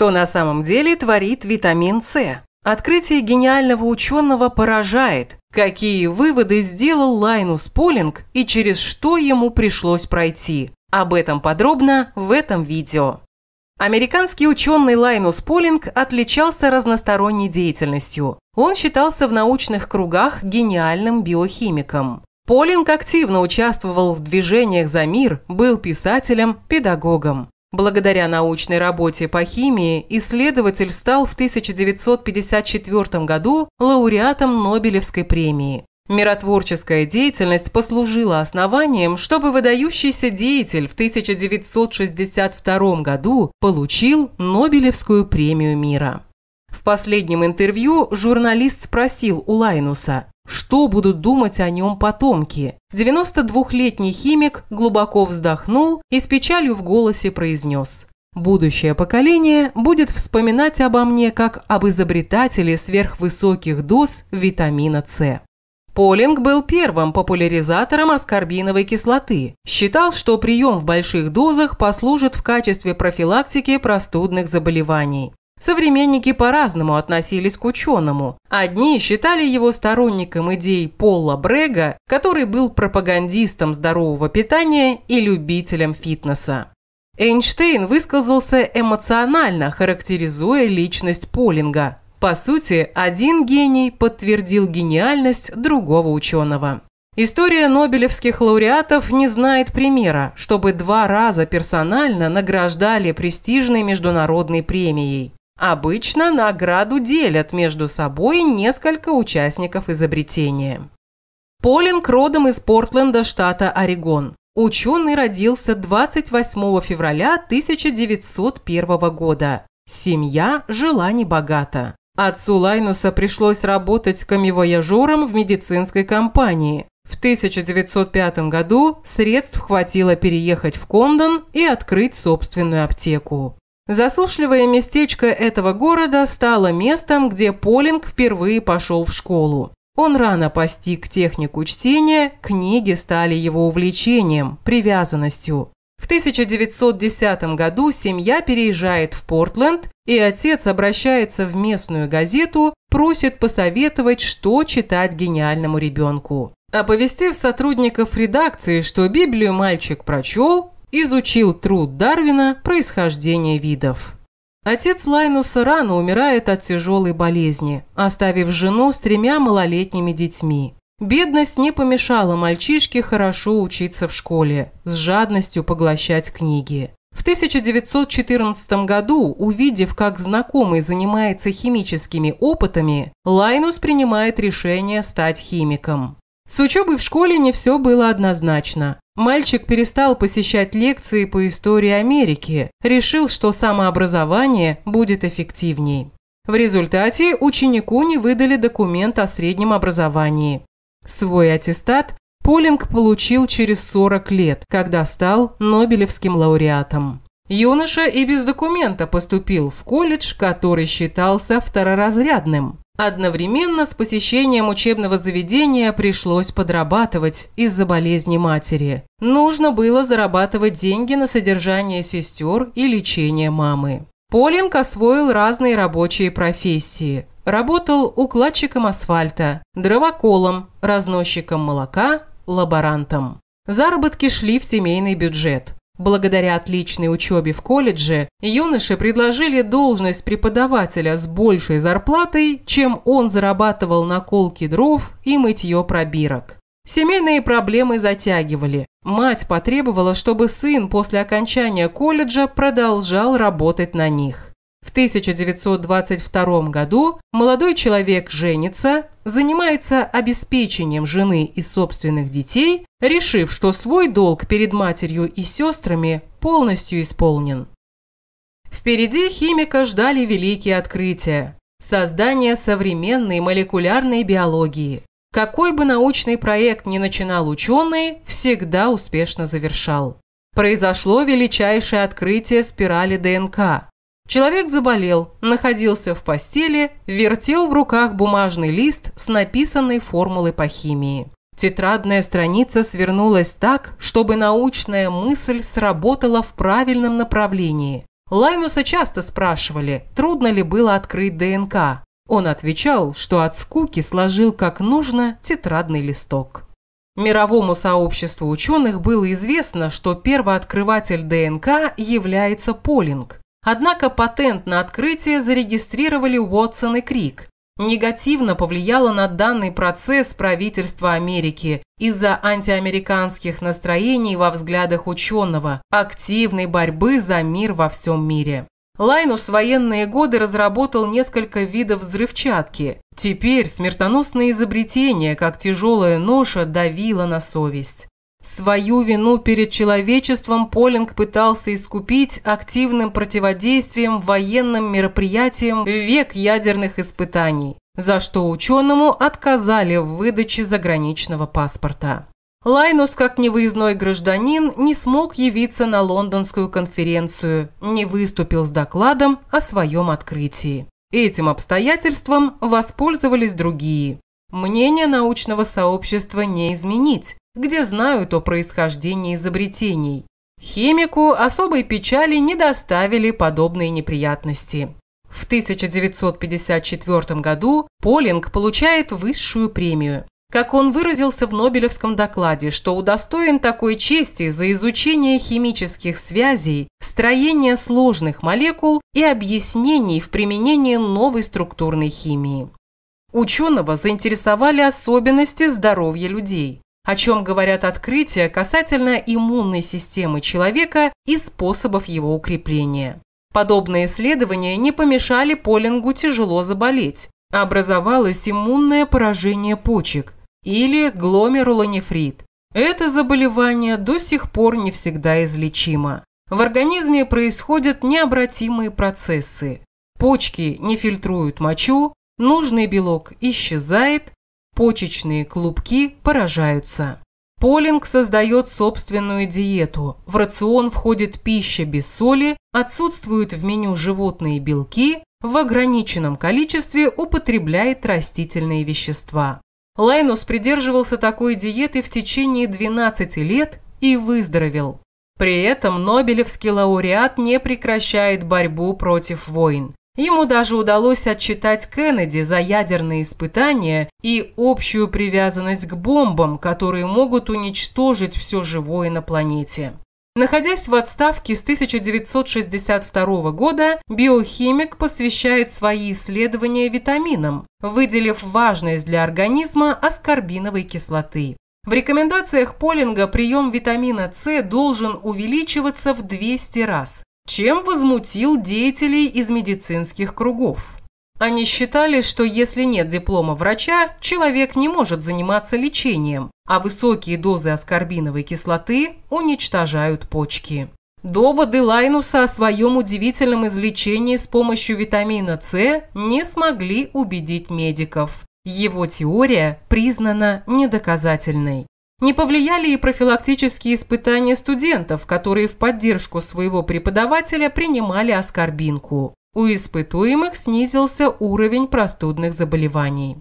что на самом деле творит витамин С. Открытие гениального ученого поражает, какие выводы сделал Лайнус Полинг и через что ему пришлось пройти. Об этом подробно в этом видео. Американский ученый Лайнус Полинг отличался разносторонней деятельностью. Он считался в научных кругах гениальным биохимиком. Полинг активно участвовал в движениях за мир, был писателем, педагогом. Благодаря научной работе по химии исследователь стал в 1954 году лауреатом Нобелевской премии. Миротворческая деятельность послужила основанием, чтобы выдающийся деятель в 1962 году получил Нобелевскую премию мира. В последнем интервью журналист спросил у Лайнуса, что будут думать о нем потомки. 92-летний химик глубоко вздохнул и с печалью в голосе произнес – Будущее поколение будет вспоминать обо мне как об изобретателе сверхвысоких доз витамина С. Полинг был первым популяризатором аскорбиновой кислоты. Считал, что прием в больших дозах послужит в качестве профилактики простудных заболеваний. Современники по-разному относились к ученому. Одни считали его сторонником идей Пола Брега, который был пропагандистом здорового питания и любителем фитнеса. Эйнштейн высказался эмоционально, характеризуя личность Полинга. По сути, один гений подтвердил гениальность другого ученого. История нобелевских лауреатов не знает примера, чтобы два раза персонально награждали престижной международной премией. Обычно награду делят между собой несколько участников изобретения. Полинг родом из Портленда, штата Орегон. Ученый родился 28 февраля 1901 года. Семья жила небогато. Отцу Лайнуса пришлось работать камевояжером в медицинской компании. В 1905 году средств хватило переехать в Кондон и открыть собственную аптеку. Засушливое местечко этого города стало местом, где Полинг впервые пошел в школу. Он рано постиг технику чтения, книги стали его увлечением, привязанностью. В 1910 году семья переезжает в Портленд, и отец обращается в местную газету, просит посоветовать, что читать гениальному ребенку. Оповестив сотрудников редакции, что Библию мальчик прочел, изучил труд Дарвина «Происхождение видов». Отец Лайнуса рано умирает от тяжелой болезни, оставив жену с тремя малолетними детьми. Бедность не помешала мальчишке хорошо учиться в школе, с жадностью поглощать книги. В 1914 году, увидев, как знакомый занимается химическими опытами, Лайнус принимает решение стать химиком. С учебой в школе не все было однозначно. Мальчик перестал посещать лекции по истории Америки, решил, что самообразование будет эффективней. В результате ученику не выдали документ о среднем образовании. Свой аттестат Полинг получил через 40 лет, когда стал Нобелевским лауреатом. Юноша и без документа поступил в колледж, который считался второразрядным. Одновременно с посещением учебного заведения пришлось подрабатывать из-за болезни матери. Нужно было зарабатывать деньги на содержание сестер и лечение мамы. Полинг освоил разные рабочие профессии. Работал укладчиком асфальта, дровоколом, разносчиком молока, лаборантом. Заработки шли в семейный бюджет. Благодаря отличной учебе в колледже, юноше предложили должность преподавателя с большей зарплатой, чем он зарабатывал на колке дров и мытье пробирок. Семейные проблемы затягивали. Мать потребовала, чтобы сын после окончания колледжа продолжал работать на них. 1922 году молодой человек женится, занимается обеспечением жены и собственных детей, решив, что свой долг перед матерью и сестрами полностью исполнен. Впереди химика ждали великие открытия – создание современной молекулярной биологии. Какой бы научный проект ни начинал ученый, всегда успешно завершал. Произошло величайшее открытие спирали ДНК – Человек заболел, находился в постели, вертел в руках бумажный лист с написанной формулой по химии. Тетрадная страница свернулась так, чтобы научная мысль сработала в правильном направлении. Лайнуса часто спрашивали, трудно ли было открыть ДНК. Он отвечал, что от скуки сложил как нужно тетрадный листок. Мировому сообществу ученых было известно, что первооткрыватель ДНК является Полинг. Однако патент на открытие зарегистрировали Уотсон и Крик. Негативно повлияло на данный процесс правительство Америки из-за антиамериканских настроений во взглядах ученого, активной борьбы за мир во всем мире. Лайнус в военные годы разработал несколько видов взрывчатки. Теперь смертоносное изобретение, как тяжелая ноша, давило на совесть. Свою вину перед человечеством Полинг пытался искупить активным противодействием военным мероприятиям в век ядерных испытаний, за что ученому отказали в выдаче заграничного паспорта. Лайнус, как невыездной гражданин, не смог явиться на лондонскую конференцию, не выступил с докладом о своем открытии. Этим обстоятельством воспользовались другие. Мнение научного сообщества не изменить где знают о происхождении изобретений. Химику особой печали не доставили подобные неприятности. В 1954 году Полинг получает высшую премию. Как он выразился в Нобелевском докладе, что удостоен такой чести за изучение химических связей, строения сложных молекул и объяснений в применении новой структурной химии. Ученого заинтересовали особенности здоровья людей о чем говорят открытия касательно иммунной системы человека и способов его укрепления. Подобные исследования не помешали Полингу тяжело заболеть. Образовалось иммунное поражение почек или гломерулонефрит. Это заболевание до сих пор не всегда излечимо. В организме происходят необратимые процессы. Почки не фильтруют мочу, нужный белок исчезает, Почечные клубки поражаются. Полинг создает собственную диету. В рацион входит пища без соли, отсутствуют в меню животные белки, в ограниченном количестве употребляет растительные вещества. Лайнус придерживался такой диеты в течение 12 лет и выздоровел. При этом Нобелевский лауреат не прекращает борьбу против войн. Ему даже удалось отчитать Кеннеди за ядерные испытания и общую привязанность к бомбам, которые могут уничтожить все живое на планете. Находясь в отставке с 1962 года, биохимик посвящает свои исследования витаминам, выделив важность для организма аскорбиновой кислоты. В рекомендациях Полинга прием витамина С должен увеличиваться в 200 раз чем возмутил деятелей из медицинских кругов. Они считали, что если нет диплома врача, человек не может заниматься лечением, а высокие дозы аскорбиновой кислоты уничтожают почки. Доводы Лайнуса о своем удивительном излечении с помощью витамина С не смогли убедить медиков. Его теория признана недоказательной. Не повлияли и профилактические испытания студентов, которые в поддержку своего преподавателя принимали аскорбинку. У испытуемых снизился уровень простудных заболеваний.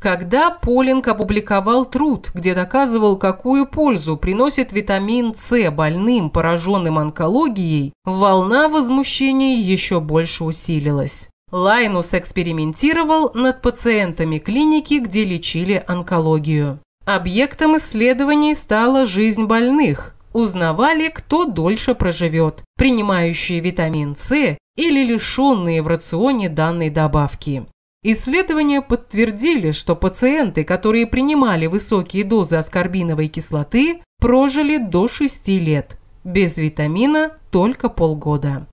Когда Полинг опубликовал труд, где доказывал, какую пользу приносит витамин С больным, пораженным онкологией, волна возмущений еще больше усилилась. Лайнус экспериментировал над пациентами клиники, где лечили онкологию. Объектом исследований стала жизнь больных. Узнавали, кто дольше проживет, принимающие витамин С или лишенные в рационе данной добавки. Исследования подтвердили, что пациенты, которые принимали высокие дозы аскорбиновой кислоты, прожили до 6 лет, без витамина только полгода.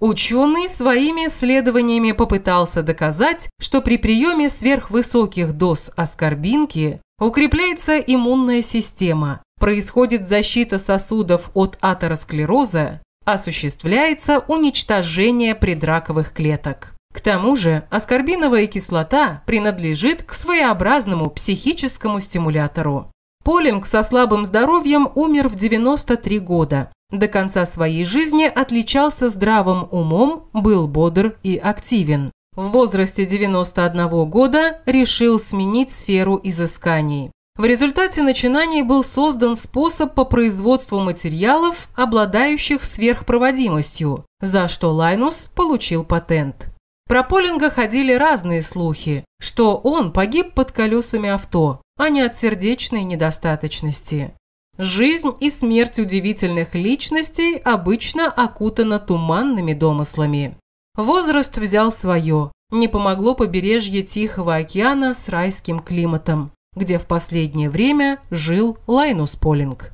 Ученый своими исследованиями попытался доказать, что при приеме сверхвысоких доз аскорбинки Укрепляется иммунная система, происходит защита сосудов от атеросклероза, осуществляется уничтожение предраковых клеток. К тому же аскорбиновая кислота принадлежит к своеобразному психическому стимулятору. Полинг со слабым здоровьем умер в 93 года. До конца своей жизни отличался здравым умом, был бодр и активен в возрасте 91 года решил сменить сферу изысканий. В результате начинаний был создан способ по производству материалов, обладающих сверхпроводимостью, за что Лайнус получил патент. Про Полинга ходили разные слухи, что он погиб под колесами авто, а не от сердечной недостаточности. Жизнь и смерть удивительных личностей обычно окутана туманными домыслами. Возраст взял свое. Не помогло побережье Тихого океана с райским климатом, где в последнее время жил Лайнус Полинг.